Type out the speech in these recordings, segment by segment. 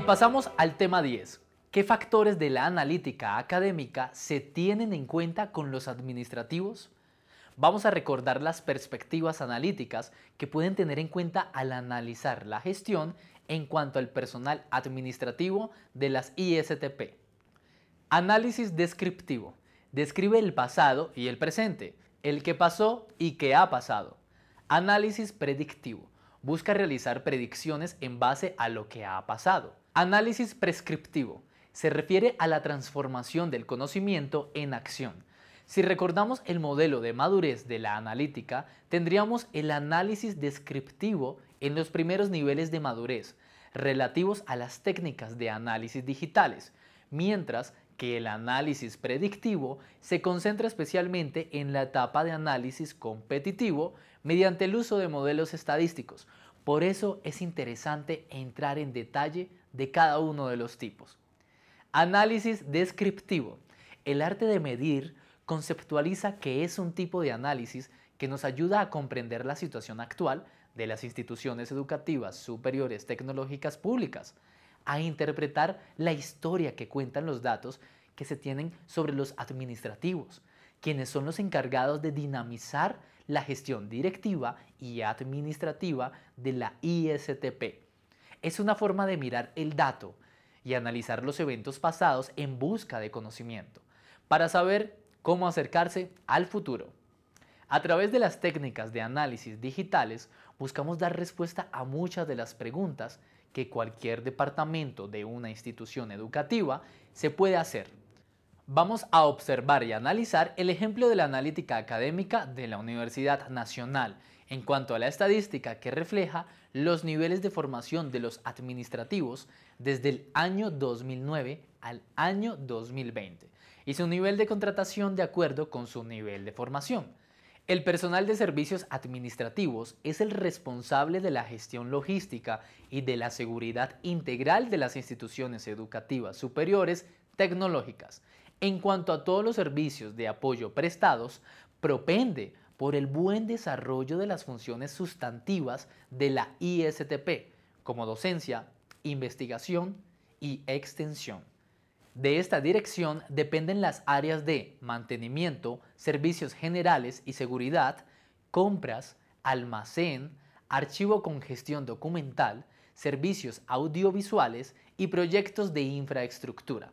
Y pasamos al tema 10. ¿Qué factores de la analítica académica se tienen en cuenta con los administrativos? Vamos a recordar las perspectivas analíticas que pueden tener en cuenta al analizar la gestión en cuanto al personal administrativo de las ISTP. Análisis descriptivo. Describe el pasado y el presente, el que pasó y que ha pasado. Análisis predictivo. Busca realizar predicciones en base a lo que ha pasado. Análisis prescriptivo. Se refiere a la transformación del conocimiento en acción. Si recordamos el modelo de madurez de la analítica, tendríamos el análisis descriptivo en los primeros niveles de madurez, relativos a las técnicas de análisis digitales, mientras que el análisis predictivo se concentra especialmente en la etapa de análisis competitivo mediante el uso de modelos estadísticos. Por eso es interesante entrar en detalle de cada uno de los tipos. Análisis descriptivo. El arte de medir conceptualiza que es un tipo de análisis que nos ayuda a comprender la situación actual de las instituciones educativas superiores tecnológicas públicas, a interpretar la historia que cuentan los datos que se tienen sobre los administrativos, quienes son los encargados de dinamizar la gestión directiva y administrativa de la ISTP es una forma de mirar el dato y analizar los eventos pasados en busca de conocimiento, para saber cómo acercarse al futuro. A través de las técnicas de análisis digitales buscamos dar respuesta a muchas de las preguntas que cualquier departamento de una institución educativa se puede hacer vamos a observar y analizar el ejemplo de la analítica académica de la Universidad Nacional en cuanto a la estadística que refleja los niveles de formación de los administrativos desde el año 2009 al año 2020 y su nivel de contratación de acuerdo con su nivel de formación. El personal de servicios administrativos es el responsable de la gestión logística y de la seguridad integral de las instituciones educativas superiores tecnológicas, en cuanto a todos los servicios de apoyo prestados, propende por el buen desarrollo de las funciones sustantivas de la ISTP, como docencia, investigación y extensión. De esta dirección dependen las áreas de mantenimiento, servicios generales y seguridad, compras, almacén, archivo con gestión documental, servicios audiovisuales y proyectos de infraestructura.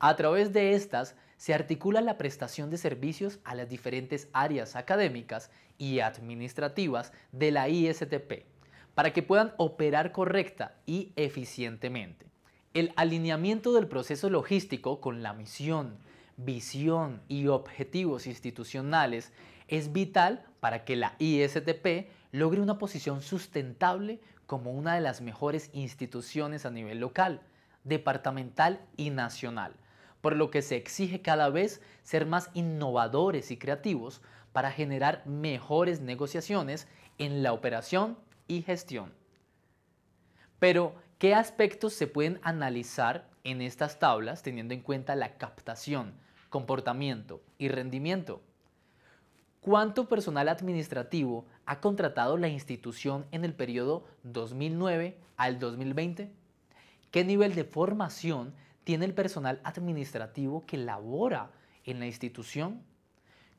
A través de estas se articula la prestación de servicios a las diferentes áreas académicas y administrativas de la ISTP para que puedan operar correcta y eficientemente. El alineamiento del proceso logístico con la misión, visión y objetivos institucionales es vital para que la ISTP logre una posición sustentable como una de las mejores instituciones a nivel local, departamental y nacional por lo que se exige cada vez ser más innovadores y creativos para generar mejores negociaciones en la operación y gestión. Pero, ¿qué aspectos se pueden analizar en estas tablas teniendo en cuenta la captación, comportamiento y rendimiento? ¿Cuánto personal administrativo ha contratado la institución en el periodo 2009 al 2020? ¿Qué nivel de formación tiene el personal administrativo que labora en la institución?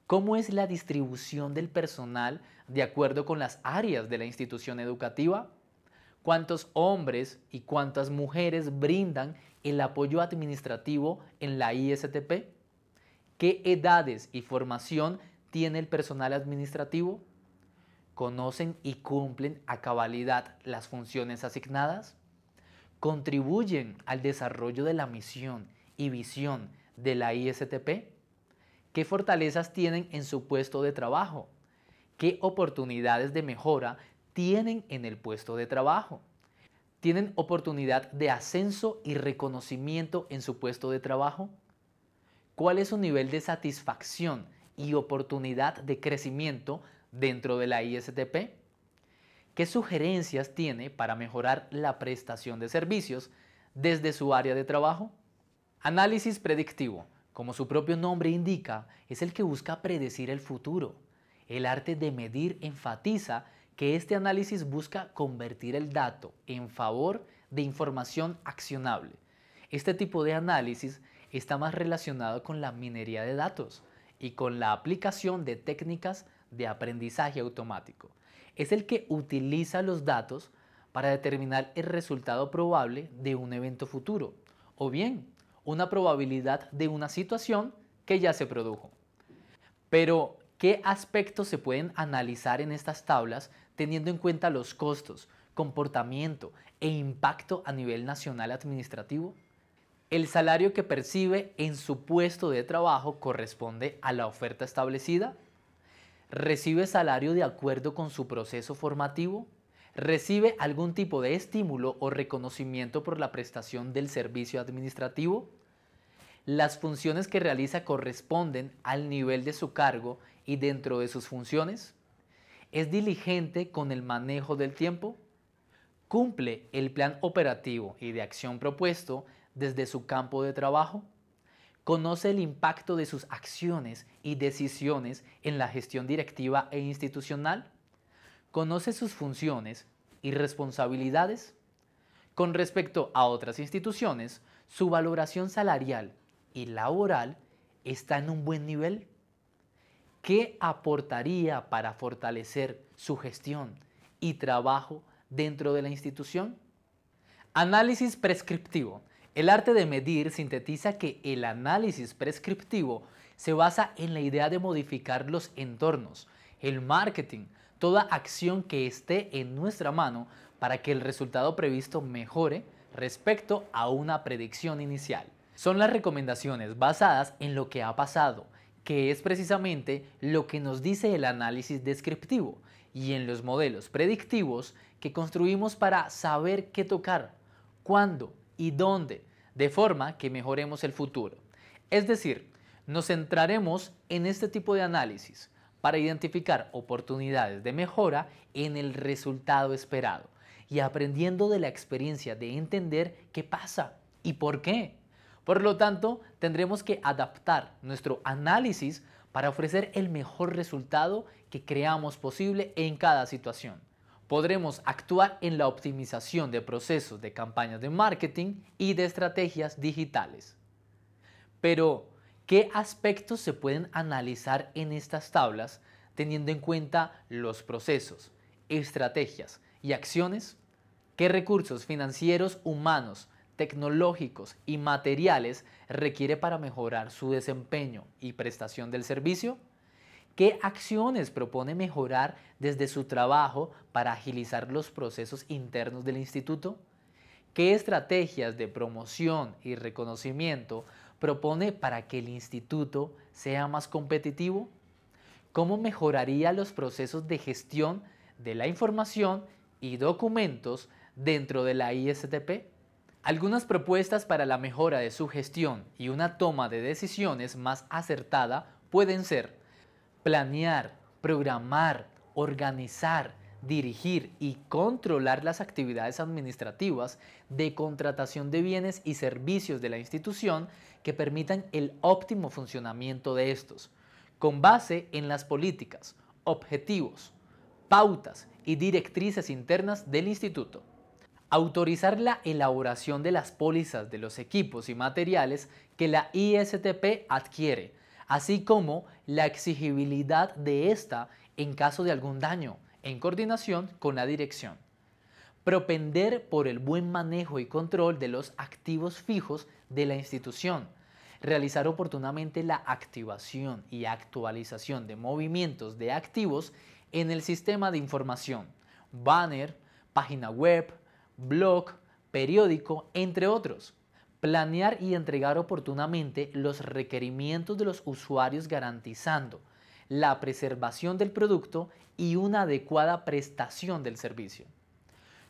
¿Cómo es la distribución del personal de acuerdo con las áreas de la institución educativa? ¿Cuántos hombres y cuántas mujeres brindan el apoyo administrativo en la ISTP? ¿Qué edades y formación tiene el personal administrativo? ¿Conocen y cumplen a cabalidad las funciones asignadas? contribuyen al desarrollo de la misión y visión de la ISTP? ¿Qué fortalezas tienen en su puesto de trabajo? ¿Qué oportunidades de mejora tienen en el puesto de trabajo? ¿Tienen oportunidad de ascenso y reconocimiento en su puesto de trabajo? ¿Cuál es su nivel de satisfacción y oportunidad de crecimiento dentro de la ISTP? qué sugerencias tiene para mejorar la prestación de servicios desde su área de trabajo. Análisis predictivo, como su propio nombre indica, es el que busca predecir el futuro. El arte de medir enfatiza que este análisis busca convertir el dato en favor de información accionable. Este tipo de análisis está más relacionado con la minería de datos y con la aplicación de técnicas de aprendizaje automático es el que utiliza los datos para determinar el resultado probable de un evento futuro, o bien una probabilidad de una situación que ya se produjo. Pero, ¿qué aspectos se pueden analizar en estas tablas teniendo en cuenta los costos, comportamiento e impacto a nivel nacional administrativo? El salario que percibe en su puesto de trabajo corresponde a la oferta establecida recibe salario de acuerdo con su proceso formativo, recibe algún tipo de estímulo o reconocimiento por la prestación del servicio administrativo, las funciones que realiza corresponden al nivel de su cargo y dentro de sus funciones, es diligente con el manejo del tiempo, cumple el plan operativo y de acción propuesto desde su campo de trabajo, conoce el impacto de sus acciones y decisiones en la gestión directiva e institucional, conoce sus funciones y responsabilidades. Con respecto a otras instituciones, su valoración salarial y laboral está en un buen nivel. ¿Qué aportaría para fortalecer su gestión y trabajo dentro de la institución? Análisis prescriptivo el arte de medir sintetiza que el análisis prescriptivo se basa en la idea de modificar los entornos, el marketing, toda acción que esté en nuestra mano para que el resultado previsto mejore respecto a una predicción inicial. Son las recomendaciones basadas en lo que ha pasado, que es precisamente lo que nos dice el análisis descriptivo y en los modelos predictivos que construimos para saber qué tocar, cuándo y dónde de forma que mejoremos el futuro. Es decir, nos centraremos en este tipo de análisis para identificar oportunidades de mejora en el resultado esperado y aprendiendo de la experiencia de entender qué pasa y por qué. Por lo tanto, tendremos que adaptar nuestro análisis para ofrecer el mejor resultado que creamos posible en cada situación podremos actuar en la optimización de procesos de campañas de marketing y de estrategias digitales. Pero, ¿qué aspectos se pueden analizar en estas tablas teniendo en cuenta los procesos, estrategias y acciones? ¿Qué recursos financieros, humanos, tecnológicos y materiales requiere para mejorar su desempeño y prestación del servicio? ¿Qué acciones propone mejorar desde su trabajo para agilizar los procesos internos del instituto? ¿Qué estrategias de promoción y reconocimiento propone para que el instituto sea más competitivo? ¿Cómo mejoraría los procesos de gestión de la información y documentos dentro de la ISTP? Algunas propuestas para la mejora de su gestión y una toma de decisiones más acertada pueden ser planear, programar, organizar, dirigir y controlar las actividades administrativas de contratación de bienes y servicios de la institución que permitan el óptimo funcionamiento de estos, con base en las políticas, objetivos, pautas y directrices internas del instituto. Autorizar la elaboración de las pólizas de los equipos y materiales que la ISTP adquiere así como la exigibilidad de ésta en caso de algún daño, en coordinación con la dirección. Propender por el buen manejo y control de los activos fijos de la institución. Realizar oportunamente la activación y actualización de movimientos de activos en el sistema de información, banner, página web, blog, periódico, entre otros Planear y entregar oportunamente los requerimientos de los usuarios garantizando la preservación del producto y una adecuada prestación del servicio.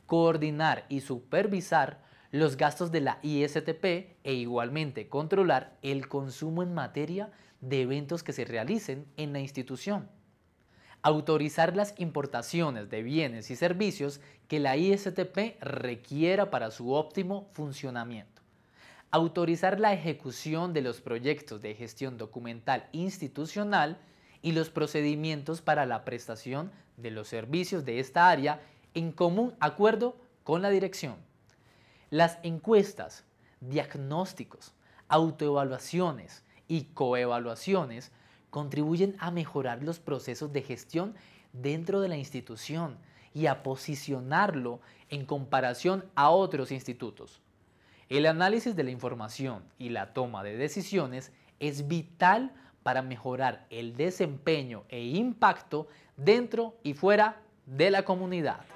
Coordinar y supervisar los gastos de la ISTP e igualmente controlar el consumo en materia de eventos que se realicen en la institución. Autorizar las importaciones de bienes y servicios que la ISTP requiera para su óptimo funcionamiento autorizar la ejecución de los proyectos de gestión documental institucional y los procedimientos para la prestación de los servicios de esta área en común acuerdo con la dirección. Las encuestas, diagnósticos, autoevaluaciones y coevaluaciones contribuyen a mejorar los procesos de gestión dentro de la institución y a posicionarlo en comparación a otros institutos. El análisis de la información y la toma de decisiones es vital para mejorar el desempeño e impacto dentro y fuera de la comunidad.